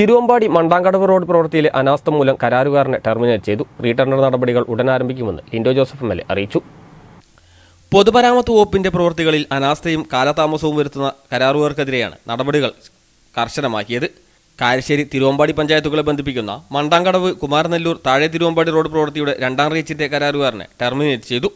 Thiruvambady മണ്ടാങ്കടവ് road പ്രവൃത്തിയിലെ അനാസ്ഥ മൂലം കരാറുകാരനെ terminate ചെയ്തു റീടെണ്ടർ നടപടികൾ ഉടൻ ആരംഭിക്കുമെന്ന് ലിൻഡോ ജോസഫ് എം എൽ അറിയിച്ചു പൊതുമരാമത്ത് വകുപ്പിന്റെ പ്രവൃത്തികളിൽ അനാസ്ഥയും കാലതാമസവും വരുത്തുന്ന കരാറുകാർക്കെതിരെയാണ് നടപടികൾ കർശനമാക്കിയത് കാരശ്ശേരി തിരുവമ്പാടി പഞ്ചായത്തുകളെ ബന്ധിപ്പിക്കുന്ന മണ്ടാങ്കടവ് കുമാരനെല്ലൂർ താഴെ തിരുവമ്പാടി റോഡ് പ്രവൃത്തിയുടെ രണ്ടാം റീച്ചിന്റെ കരാറുകാരനെ ടെർമിനേറ്റ് ചെയ്തു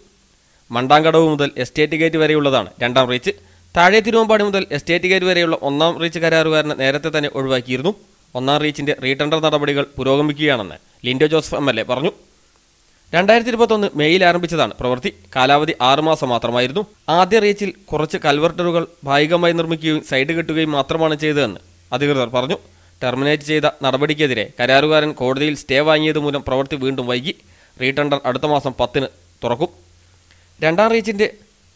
മണ്ടാങ്കടവ് മുതൽ എസ്റ്റേറ്റ് ഗേറ്റ് വരെയുള്ളതാണ് രണ്ടാം റീച്ച് താഴെ തിരുവമ്പാടി മുതൽ എസ്റ്റേറ്റ് ഗേറ്റ് വരെയുള്ള ഒന്നാം റീച്ച് കരാറുകാരനെ നേരത്തെ തന്നെ ഒഴിവാക്കിയിരുന്നു ഒന്നാം റീച്ചിന്റെ റീടെൻഡർ നടപടികൾ പുരോഗമിക്കുകയാണെന്ന് Lindo Joseph M L A പറഞ്ഞു രണ്ടായിരത്തി ഇരുപത്തൊന്ന് മെയ്യിൽ ആരംഭിച്ചതാണ് പ്രവൃത്തി കാലാവധി ആറുമാസം മാത്രമായിരുന്നു ആദ്യ റീച്ചിൽ കുറച്ച് കൽവർട്ടറുകൾ ഭാഗികമായി നിർമ്മിക്കുകയും സൈഡ് കെട്ടുകയും മാത്രമാണ് ചെയ്തതെന്ന് അധികൃതർ പറഞ്ഞു ടെർമിനേറ്റ് ചെയ്ത നടപടിക്കെതിരെ കരാറുകാരൻ കോടതിയിൽ സ്റ്റേ വാങ്ങിയത് മൂലം പ്രവൃത്തി വീണ്ടും വൈകി റീടെൻഡർ അടുത്ത മാസം പത്തിന് തുറക്കും രണ്ടാം റീച്ചിന്റെ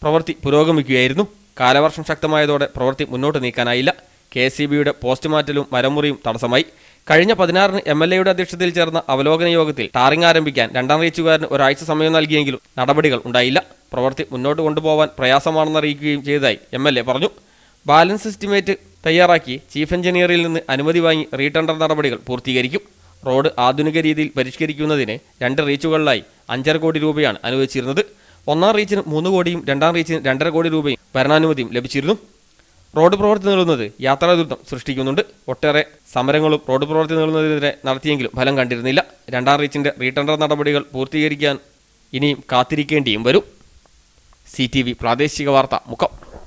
പ്രവൃത്തി പുരോഗമിക്കുകയായിരുന്നു കാലവർഷം ശക്തമായതോടെ പ്രവൃത്തി മുന്നോട്ട് നീക്കാനായില്ല കെ സി ബിയുടെ പോസ്റ്റ്മാറ്റലും വരമുറിയും തടസ്സമായി കഴിഞ്ഞ പതിനാറിന് എം എൽ എയുടെ അധ്യക്ഷതയിൽ ചേർന്ന അവലോകന യോഗത്തിൽ ടാറിംഗ് ആരംഭിക്കാൻ രണ്ടാം റീച്ചുകാരന് ഒരാഴ്ച സമയം നൽകിയെങ്കിലും നടപടികൾ ഉണ്ടായില്ല പ്രവൃത്തി മുന്നോട്ട് കൊണ്ടുപോകാൻ പ്രയാസമാണെന്ന് അറിയിക്കുകയും ചെയ്തതായി എം എൽ എ പറഞ്ഞു ബാലൻസ് എസ്റ്റിമേറ്റ് തയ്യാറാക്കി ചീഫ് എഞ്ചിനീയറിൽ നിന്ന് അനുമതി വാങ്ങി റീടെണ്ടർ നടപടികൾ പൂർത്തീകരിക്കും റോഡ് ആധുനിക രീതിയിൽ പരിഷ്കരിക്കുന്നതിന് രണ്ട് റീച്ചുകളിലായി അഞ്ചര കോടി രൂപയാണ് അനുവദിച്ചിരുന്നത് ഒന്നാം റീച്ചിന് മൂന്ന് കോടിയും രണ്ടാം റീച്ചിന് രണ്ടര കോടി രൂപയും ഭരണാനുമതിയും ലഭിച്ചിരുന്നു റോഡ് പ്രവൃത്തി നീളുന്നത് യാത്രാ ദുരിതം സൃഷ്ടിക്കുന്നുണ്ട് ഒട്ടേറെ സമരങ്ങളും റോഡ് പ്രവൃത്തി നീളുന്നതിനെതിരെ നടത്തിയെങ്കിലും ഫലം കണ്ടിരുന്നില്ല രണ്ടാം റീച്ചിന്റെ റീടെൻഡർ നടപടികൾ പൂർത്തീകരിക്കാൻ ഇനിയും കാത്തിരിക്കേണ്ടിയും വരും സി പ്രാദേശിക വാർത്ത മുഖം